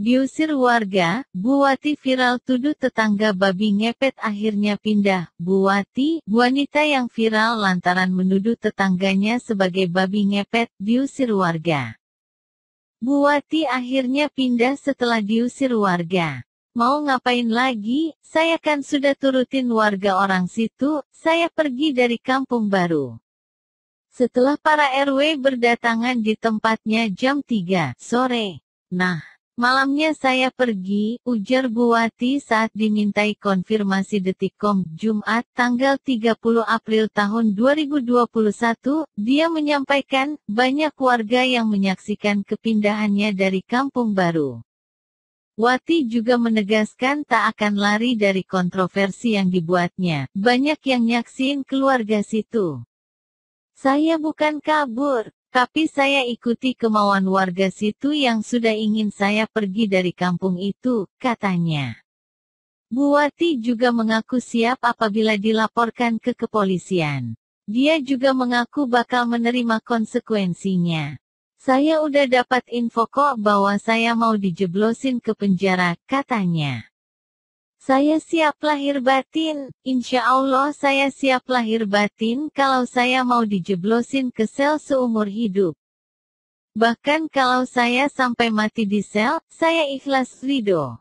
Diusir warga, Buwati viral tuduh tetangga babi ngepet akhirnya pindah. Buwati, wanita yang viral lantaran menuduh tetangganya sebagai babi ngepet, diusir warga. Buwati akhirnya pindah setelah diusir warga. Mau ngapain lagi, saya kan sudah turutin warga orang situ, saya pergi dari kampung baru. Setelah para RW berdatangan di tempatnya jam 3 sore. Nah, Malamnya saya pergi, ujar Buwati saat dimintai konfirmasi Detikom, Jumat, tanggal 30 April tahun 2021, dia menyampaikan, banyak warga yang menyaksikan kepindahannya dari kampung baru. Wati juga menegaskan tak akan lari dari kontroversi yang dibuatnya, banyak yang nyaksin keluarga situ. Saya bukan kabur, tapi saya ikuti kemauan warga situ yang sudah ingin saya pergi dari kampung itu, katanya. Buati juga mengaku siap apabila dilaporkan ke kepolisian. Dia juga mengaku bakal menerima konsekuensinya. Saya udah dapat info kok bahwa saya mau dijeblosin ke penjara, katanya. Saya siap lahir batin, insya Allah saya siap lahir batin kalau saya mau dijeblosin ke sel seumur hidup. Bahkan kalau saya sampai mati di sel, saya ikhlas ridho.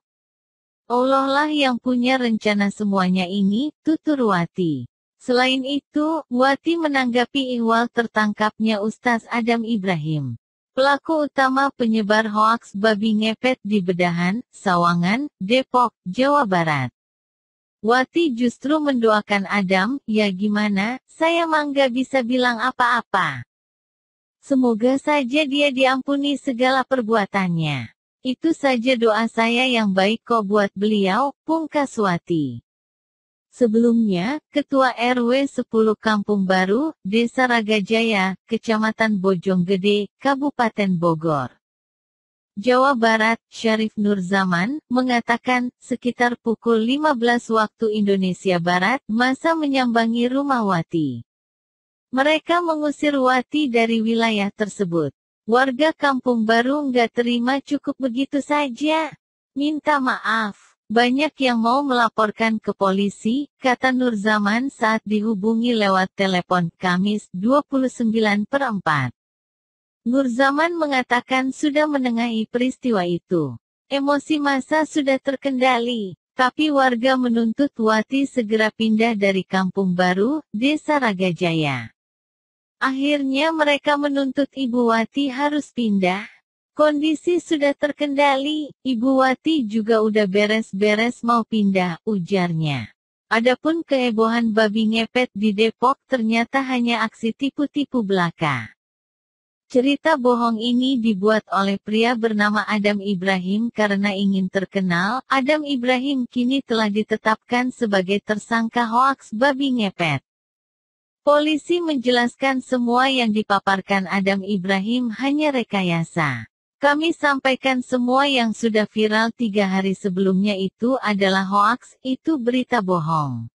Allah lah yang punya rencana semuanya ini, tutur Wati. Selain itu, Wati menanggapi ihwal tertangkapnya Ustaz Adam Ibrahim. Pelaku utama penyebar hoaks babi ngepet di Bedahan, Sawangan, Depok, Jawa Barat. Wati justru mendoakan Adam, ya gimana, saya mangga bisa bilang apa-apa. Semoga saja dia diampuni segala perbuatannya. Itu saja doa saya yang baik kok buat beliau, pungkas Wati. Sebelumnya, Ketua RW 10 Kampung Baru, Desa Ragajaya, Kecamatan Bojonggede, Kabupaten Bogor. Jawa Barat, Syarif Nur Zaman, mengatakan, sekitar pukul 15 waktu Indonesia Barat, masa menyambangi rumah Wati. Mereka mengusir Wati dari wilayah tersebut. Warga Kampung Baru nggak terima cukup begitu saja. Minta maaf. Banyak yang mau melaporkan ke polisi, kata Nur Zaman saat dihubungi lewat telepon Kamis 29 per 4. Nur Zaman mengatakan sudah menengahi peristiwa itu. Emosi masa sudah terkendali, tapi warga menuntut Wati segera pindah dari kampung baru, Desa Ragajaya. Akhirnya mereka menuntut Ibu Wati harus pindah, Kondisi sudah terkendali, Ibu Wati juga udah beres-beres mau pindah, ujarnya. Adapun kehebohan babi ngepet di Depok ternyata hanya aksi tipu-tipu belaka. Cerita bohong ini dibuat oleh pria bernama Adam Ibrahim karena ingin terkenal. Adam Ibrahim kini telah ditetapkan sebagai tersangka hoaks babi ngepet. Polisi menjelaskan semua yang dipaparkan Adam Ibrahim hanya rekayasa. Kami sampaikan semua yang sudah viral tiga hari sebelumnya itu adalah hoaks, itu berita bohong.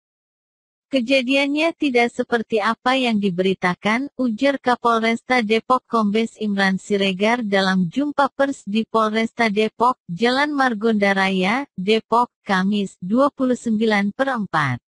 Kejadiannya tidak seperti apa yang diberitakan, ujar Kapolresta Depok Kombes Imran Siregar dalam jumpa pers di Polresta Depok, Jalan Margonda Raya, Depok, Kamis, 29 per 4.